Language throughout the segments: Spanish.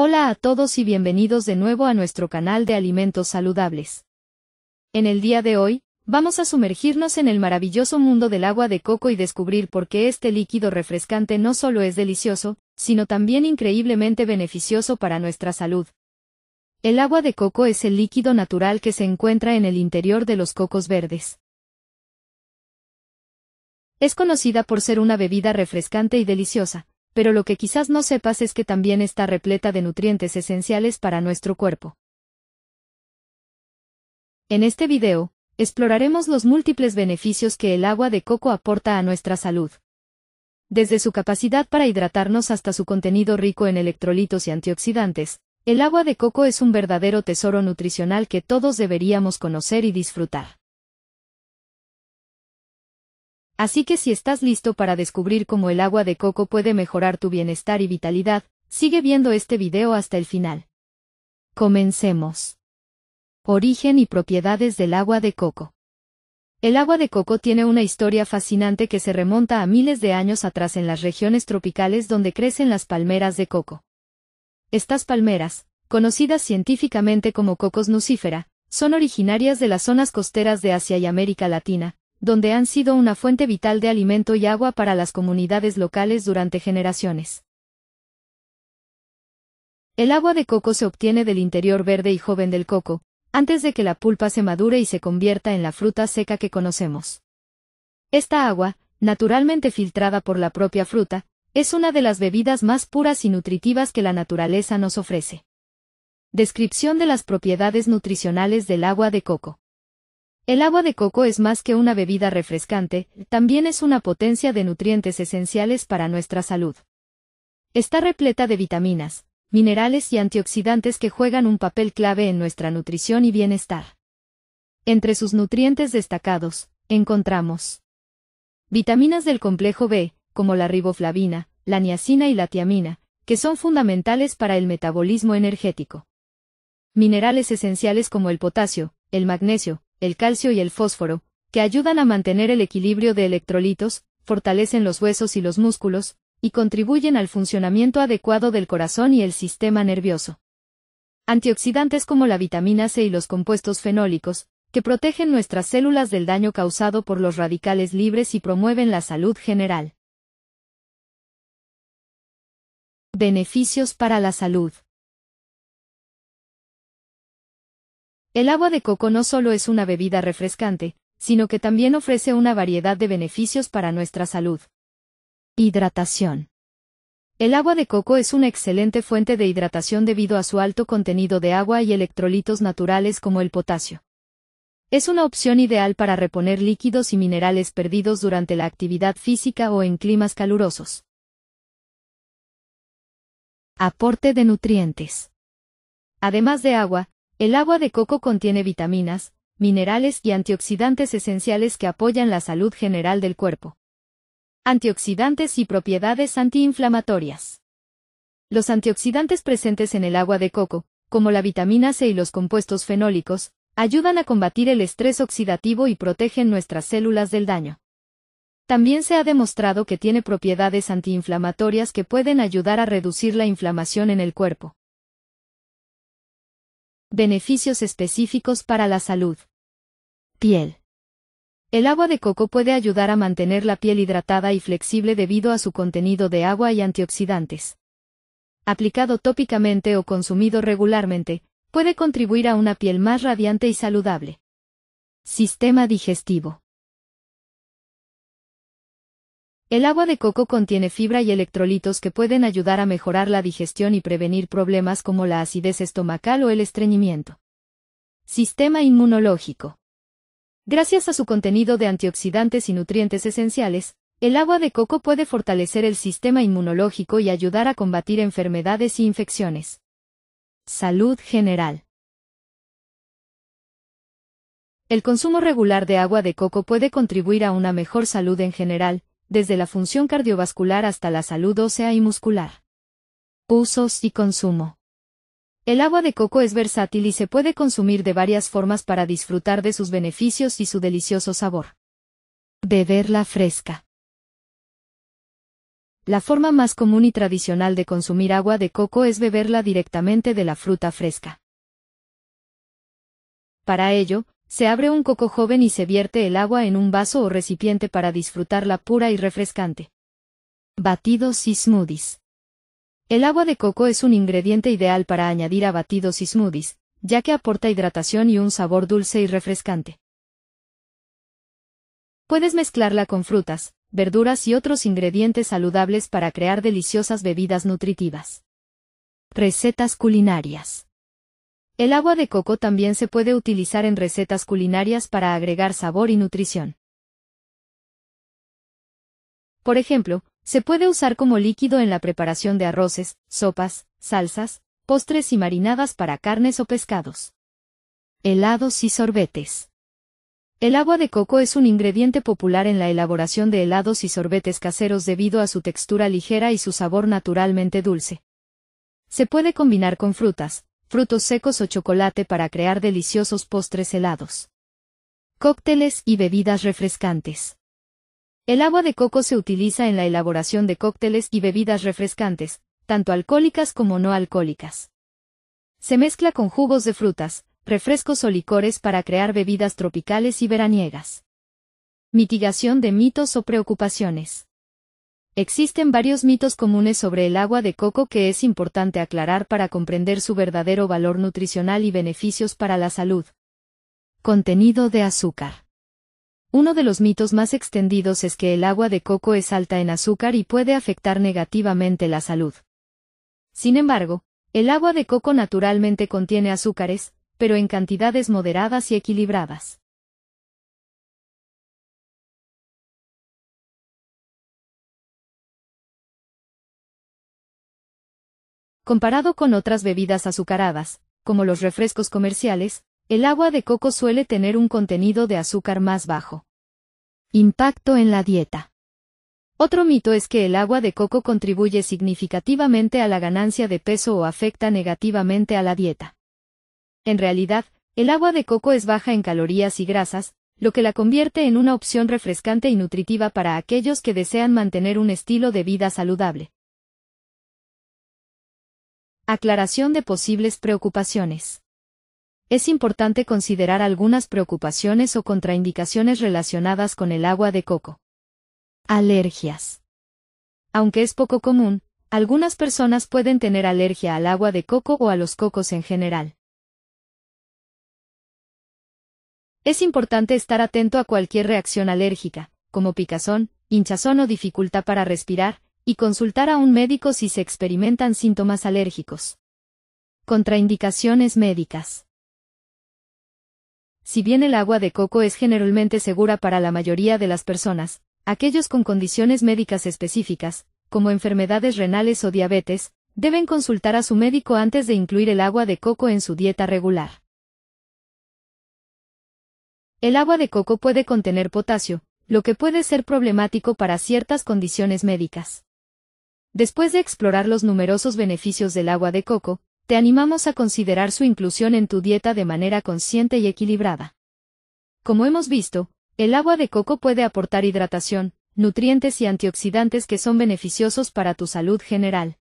Hola a todos y bienvenidos de nuevo a nuestro canal de alimentos saludables. En el día de hoy, vamos a sumergirnos en el maravilloso mundo del agua de coco y descubrir por qué este líquido refrescante no solo es delicioso, sino también increíblemente beneficioso para nuestra salud. El agua de coco es el líquido natural que se encuentra en el interior de los cocos verdes. Es conocida por ser una bebida refrescante y deliciosa, pero lo que quizás no sepas es que también está repleta de nutrientes esenciales para nuestro cuerpo. En este video, exploraremos los múltiples beneficios que el agua de coco aporta a nuestra salud. Desde su capacidad para hidratarnos hasta su contenido rico en electrolitos y antioxidantes, el agua de coco es un verdadero tesoro nutricional que todos deberíamos conocer y disfrutar. Así que si estás listo para descubrir cómo el agua de coco puede mejorar tu bienestar y vitalidad, sigue viendo este video hasta el final. Comencemos. Origen y propiedades del agua de coco. El agua de coco tiene una historia fascinante que se remonta a miles de años atrás en las regiones tropicales donde crecen las palmeras de coco. Estas palmeras, conocidas científicamente como cocos nucífera, son originarias de las zonas costeras de Asia y América Latina, donde han sido una fuente vital de alimento y agua para las comunidades locales durante generaciones. El agua de coco se obtiene del interior verde y joven del coco, antes de que la pulpa se madure y se convierta en la fruta seca que conocemos. Esta agua, naturalmente filtrada por la propia fruta, es una de las bebidas más puras y nutritivas que la naturaleza nos ofrece. Descripción de las propiedades nutricionales del agua de coco. El agua de coco es más que una bebida refrescante, también es una potencia de nutrientes esenciales para nuestra salud. Está repleta de vitaminas, minerales y antioxidantes que juegan un papel clave en nuestra nutrición y bienestar. Entre sus nutrientes destacados, encontramos vitaminas del complejo B, como la riboflavina, la niacina y la tiamina, que son fundamentales para el metabolismo energético. Minerales esenciales como el potasio, el magnesio, el calcio y el fósforo, que ayudan a mantener el equilibrio de electrolitos, fortalecen los huesos y los músculos, y contribuyen al funcionamiento adecuado del corazón y el sistema nervioso. Antioxidantes como la vitamina C y los compuestos fenólicos, que protegen nuestras células del daño causado por los radicales libres y promueven la salud general. Beneficios para la salud. El agua de coco no solo es una bebida refrescante, sino que también ofrece una variedad de beneficios para nuestra salud. Hidratación. El agua de coco es una excelente fuente de hidratación debido a su alto contenido de agua y electrolitos naturales como el potasio. Es una opción ideal para reponer líquidos y minerales perdidos durante la actividad física o en climas calurosos. Aporte de nutrientes. Además de agua, el agua de coco contiene vitaminas, minerales y antioxidantes esenciales que apoyan la salud general del cuerpo. Antioxidantes y propiedades antiinflamatorias. Los antioxidantes presentes en el agua de coco, como la vitamina C y los compuestos fenólicos, ayudan a combatir el estrés oxidativo y protegen nuestras células del daño. También se ha demostrado que tiene propiedades antiinflamatorias que pueden ayudar a reducir la inflamación en el cuerpo. Beneficios específicos para la salud. Piel. El agua de coco puede ayudar a mantener la piel hidratada y flexible debido a su contenido de agua y antioxidantes. Aplicado tópicamente o consumido regularmente, puede contribuir a una piel más radiante y saludable. Sistema digestivo. El agua de coco contiene fibra y electrolitos que pueden ayudar a mejorar la digestión y prevenir problemas como la acidez estomacal o el estreñimiento. Sistema inmunológico. Gracias a su contenido de antioxidantes y nutrientes esenciales, el agua de coco puede fortalecer el sistema inmunológico y ayudar a combatir enfermedades y infecciones. Salud general. El consumo regular de agua de coco puede contribuir a una mejor salud en general, desde la función cardiovascular hasta la salud ósea y muscular. Usos y consumo. El agua de coco es versátil y se puede consumir de varias formas para disfrutar de sus beneficios y su delicioso sabor. Beberla fresca. La forma más común y tradicional de consumir agua de coco es beberla directamente de la fruta fresca. Para ello, se abre un coco joven y se vierte el agua en un vaso o recipiente para disfrutarla pura y refrescante. Batidos y smoothies. El agua de coco es un ingrediente ideal para añadir a batidos y smoothies, ya que aporta hidratación y un sabor dulce y refrescante. Puedes mezclarla con frutas, verduras y otros ingredientes saludables para crear deliciosas bebidas nutritivas. Recetas culinarias. El agua de coco también se puede utilizar en recetas culinarias para agregar sabor y nutrición. Por ejemplo, se puede usar como líquido en la preparación de arroces, sopas, salsas, postres y marinadas para carnes o pescados. Helados y sorbetes. El agua de coco es un ingrediente popular en la elaboración de helados y sorbetes caseros debido a su textura ligera y su sabor naturalmente dulce. Se puede combinar con frutas, frutos secos o chocolate para crear deliciosos postres helados. Cócteles y bebidas refrescantes. El agua de coco se utiliza en la elaboración de cócteles y bebidas refrescantes, tanto alcohólicas como no alcohólicas. Se mezcla con jugos de frutas, refrescos o licores para crear bebidas tropicales y veraniegas. Mitigación de mitos o preocupaciones. Existen varios mitos comunes sobre el agua de coco que es importante aclarar para comprender su verdadero valor nutricional y beneficios para la salud. Contenido de azúcar. Uno de los mitos más extendidos es que el agua de coco es alta en azúcar y puede afectar negativamente la salud. Sin embargo, el agua de coco naturalmente contiene azúcares, pero en cantidades moderadas y equilibradas. Comparado con otras bebidas azucaradas, como los refrescos comerciales, el agua de coco suele tener un contenido de azúcar más bajo. Impacto en la dieta. Otro mito es que el agua de coco contribuye significativamente a la ganancia de peso o afecta negativamente a la dieta. En realidad, el agua de coco es baja en calorías y grasas, lo que la convierte en una opción refrescante y nutritiva para aquellos que desean mantener un estilo de vida saludable. Aclaración de posibles preocupaciones. Es importante considerar algunas preocupaciones o contraindicaciones relacionadas con el agua de coco. Alergias. Aunque es poco común, algunas personas pueden tener alergia al agua de coco o a los cocos en general. Es importante estar atento a cualquier reacción alérgica, como picazón, hinchazón o dificultad para respirar, y consultar a un médico si se experimentan síntomas alérgicos. Contraindicaciones médicas. Si bien el agua de coco es generalmente segura para la mayoría de las personas, aquellos con condiciones médicas específicas, como enfermedades renales o diabetes, deben consultar a su médico antes de incluir el agua de coco en su dieta regular. El agua de coco puede contener potasio, lo que puede ser problemático para ciertas condiciones médicas. Después de explorar los numerosos beneficios del agua de coco, te animamos a considerar su inclusión en tu dieta de manera consciente y equilibrada. Como hemos visto, el agua de coco puede aportar hidratación, nutrientes y antioxidantes que son beneficiosos para tu salud general.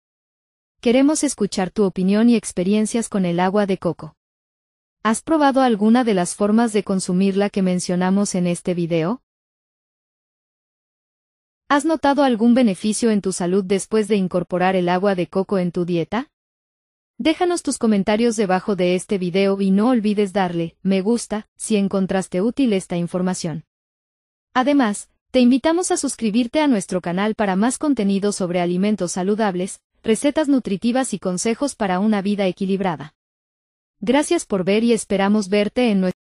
Queremos escuchar tu opinión y experiencias con el agua de coco. ¿Has probado alguna de las formas de consumirla que mencionamos en este video? ¿Has notado algún beneficio en tu salud después de incorporar el agua de coco en tu dieta? Déjanos tus comentarios debajo de este video y no olvides darle me gusta si encontraste útil esta información. Además, te invitamos a suscribirte a nuestro canal para más contenido sobre alimentos saludables, recetas nutritivas y consejos para una vida equilibrada. Gracias por ver y esperamos verte en nuestro